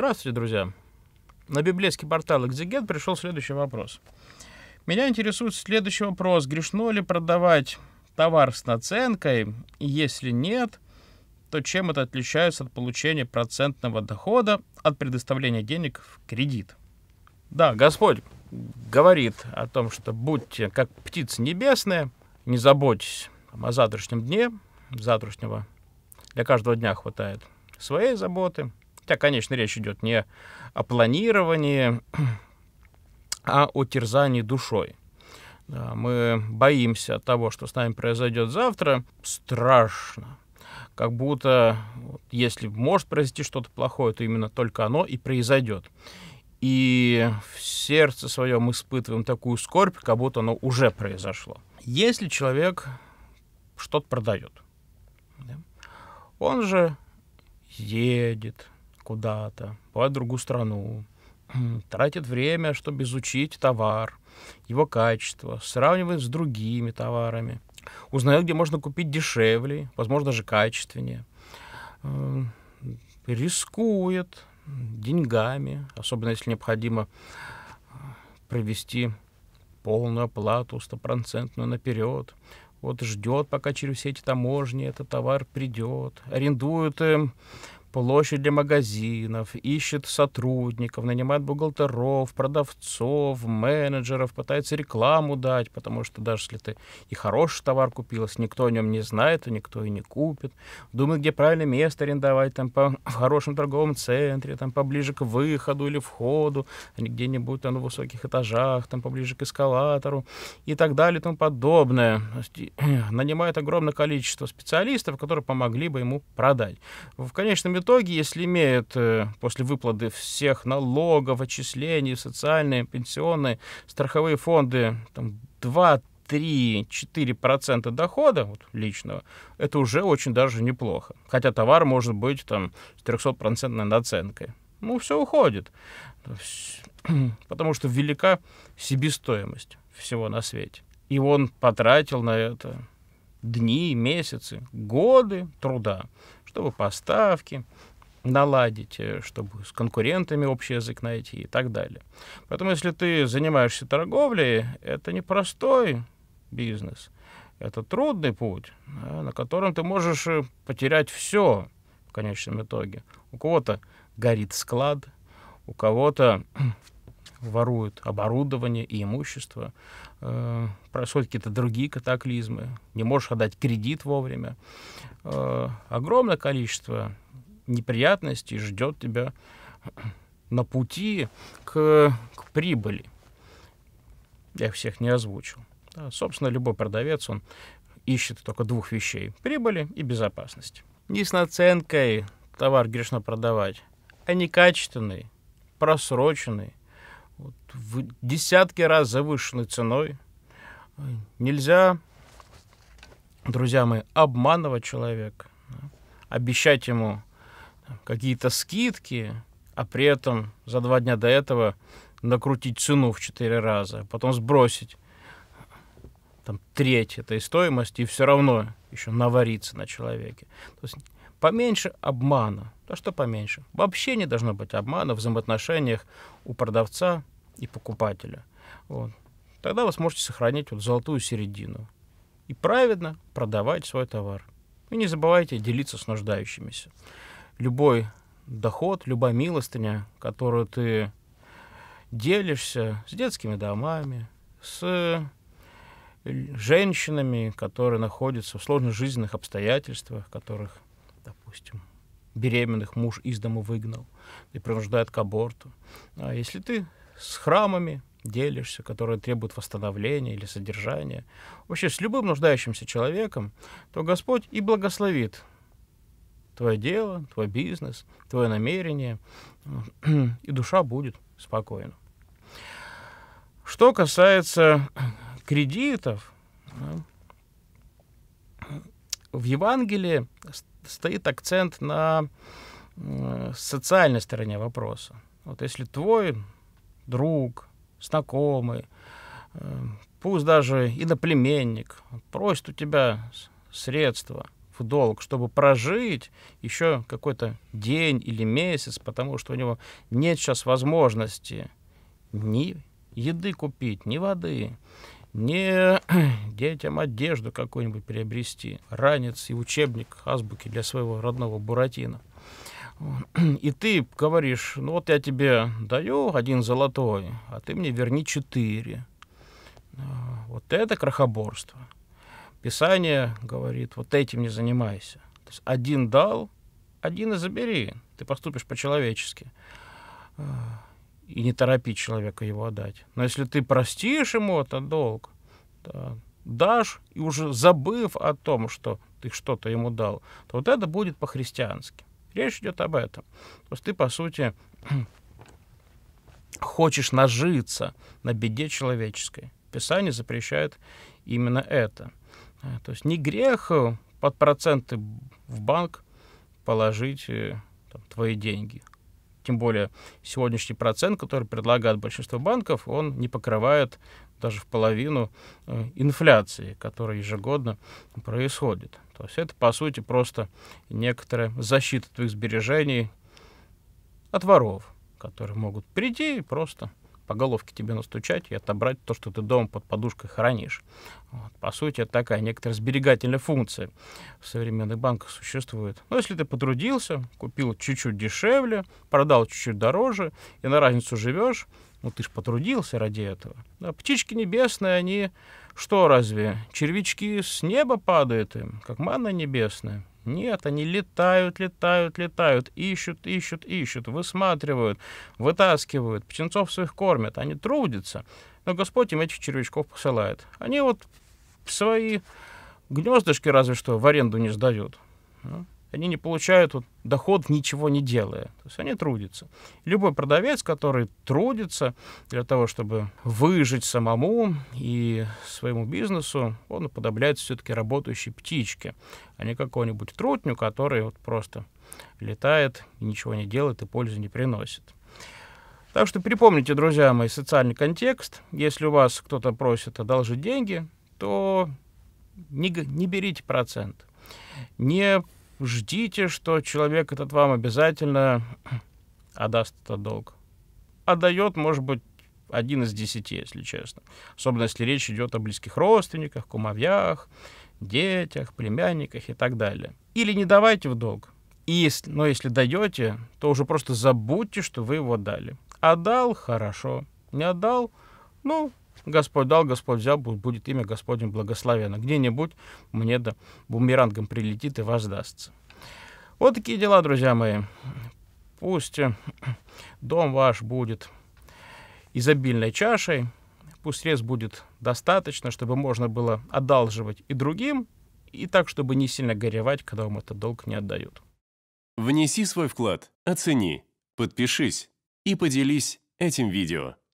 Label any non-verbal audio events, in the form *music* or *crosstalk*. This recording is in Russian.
Здравствуйте, друзья. На библейский портал «Экзегет» пришел следующий вопрос. Меня интересует следующий вопрос. Грешно ли продавать товар с наценкой? И если нет, то чем это отличается от получения процентного дохода от предоставления денег в кредит? Да, Господь говорит о том, что будьте как птицы небесные, не заботьтесь о завтрашнем дне, завтрашнего для каждого дня хватает своей заботы, Хотя, конечно, речь идет не о планировании, а о терзании душой. Да, мы боимся того, что с нами произойдет завтра. Страшно. Как будто, если может произойти что-то плохое, то именно только оно и произойдет. И в сердце своем испытываем такую скорбь, как будто оно уже произошло. Если человек что-то продает, да, он же едет, куда-то, бывает в другую страну, *clears throat* тратит время, чтобы изучить товар, его качество, сравнивает с другими товарами, узнает, где можно купить дешевле, возможно, даже качественнее, эм, рискует деньгами, особенно если необходимо э, провести полную оплату стопроцентную наперед, вот ждет, пока через все эти таможни этот товар придет, арендует им эм, площади магазинов, ищет сотрудников, нанимает бухгалтеров, продавцов, менеджеров, пытается рекламу дать, потому что даже если ты и хороший товар купил, если никто о нем не знает, и никто и не купит. Думает, где правильное место арендовать, там по, в хорошем торговом центре, там поближе к выходу или входу, а не где-нибудь там на высоких этажах, там поближе к эскалатору и так далее и тому подобное. *clears throat* Нанимает огромное количество специалистов, которые помогли бы ему продать. В конечном итоге итоге, если имеют э, после выплаты всех налогов, отчислений, социальные, пенсионные, страховые фонды там, 2 3-4% дохода вот, личного, это уже очень даже неплохо. Хотя товар может быть там с 300% наценкой. Ну, все уходит. *clears throat* Потому что велика себестоимость всего на свете. И он потратил на это дни, месяцы, годы труда чтобы поставки наладить, э, чтобы с конкурентами общий язык найти и так далее. Поэтому, если ты занимаешься торговлей, это непростой бизнес. Это трудный путь, э, на котором ты можешь э, потерять все в конечном итоге. У кого-то горит склад, у кого-то *clears throat* воруют оборудование и имущество, Э, происходят какие-то другие катаклизмы, не можешь отдать кредит вовремя. Э, огромное количество неприятностей ждет тебя на пути к, к прибыли. Я их всех не озвучил. Да, собственно, любой продавец, он ищет только двух вещей – прибыли и безопасность. Не с наценкой товар грешно продавать, а некачественный, просроченный, в десятки раз завышенной ценой. Нельзя, друзья мои, обманывать человека, да? обещать ему какие-то скидки, а при этом за два дня до этого накрутить цену в четыре раза, а потом сбросить там, треть этой стоимости и все равно еще навариться на человеке. То есть поменьше обмана. Да что поменьше? Вообще не должно быть обмана в взаимоотношениях у продавца и покупателя. Вот. Тогда вы сможете сохранить вот золотую середину и правильно продавать свой товар. И не забывайте делиться с нуждающимися. Любой доход, любая милостыня, которую ты делишься с детскими домами, с э, женщинами, которые находятся в сложных жизненных обстоятельствах, которых, допустим, беременных муж из дома выгнал и принуждает к аборту. А если ты с храмами делишься, которые требуют восстановления или содержания, вообще с любым нуждающимся человеком, то Господь и благословит твое дело, твой бизнес, твое намерение, и душа будет спокойна. Что касается кредитов, в Евангелии стоит акцент на э, социальной стороне вопроса. Вот если твой друг, знакомый, э, пусть даже иноплеменник, просит у тебя средства в долг, чтобы прожить еще какой-то день или месяц, потому что у него нет сейчас возможности ни еды купить, ни воды, ни *clears throat* детям одежду какую-нибудь приобрести, ранец и учебник азбуки для своего родного Буратино. *clears throat* И ты говоришь, ну вот я тебе даю один золотой, а ты мне верни четыре. А, вот это крохоборство. Писание говорит, вот этим не занимайся. То есть один дал, один и забери. Ты поступишь по-человечески. А, и не торопи человека его отдать. Но если ты простишь ему этот долг, да, дашь, и уже забыв о том, что ты что-то ему дал, то вот это будет по-христиански. Речь идет об этом. То есть ты, по сути, *clears throat* хочешь нажиться на беде человеческой. Писание запрещает именно это. Э, то есть не грех э, под проценты в банк положить э, там, твои деньги, тем более сегодняшний процент, который предлагает большинство банков, он не покрывает даже в половину э, инфляции, которая ежегодно происходит. То есть это, по сути, просто некоторая защита твоих сбережений от воров, которые могут прийти и просто по головке тебе настучать и отобрать то, что ты дома под подушкой хранишь. Вот. По сути, это такая некоторая сберегательная функция в современных банках существует. Но если ты потрудился, купил чуть-чуть дешевле, продал чуть-чуть дороже и на разницу живешь, ну ты ж потрудился ради этого. Да, птички небесные, они что разве? Червячки с неба падают им, как манна небесная. Нет, они летают, летают, летают, ищут, ищут, ищут, высматривают, вытаскивают, птенцов своих кормят, они трудятся. Но Господь им этих червячков посылает. Они вот свои гнездышки разве что в аренду не сдают. Ну, они не получают вот, доход, ничего не делая. То есть они трудятся. Любой продавец, который трудится для того, чтобы выжить самому и своему бизнесу, он уподобляется все-таки работающей птичке, а не какому-нибудь трутню, который вот просто летает, ничего не делает и пользы не приносит. Так что припомните, друзья мои, социальный контекст. Если у вас кто-то просит одолжить деньги, то не, не берите процент. Не ждите, что человек этот вам обязательно *clears throat* отдаст этот долг. Отдает, может быть, один из десяти, если честно. Особенно, если речь идет о близких родственниках, кумовьях, детях, племянниках и так далее. Или не давайте в долг. И если, но если даете, то уже просто забудьте, что вы его дали. А отдал – хорошо, не отдал – ну, Господь дал, Господь взял, будет имя Господень благословено. Где-нибудь мне да бумерангом прилетит и воздастся. Вот такие дела, друзья мои. Пусть э, дом ваш будет изобильной чашей, пусть рез будет достаточно, чтобы можно было одалживать и другим, и так, чтобы не сильно горевать, когда вам этот долг не отдают. Внеси свой вклад, оцени, подпишись и поделись этим видео.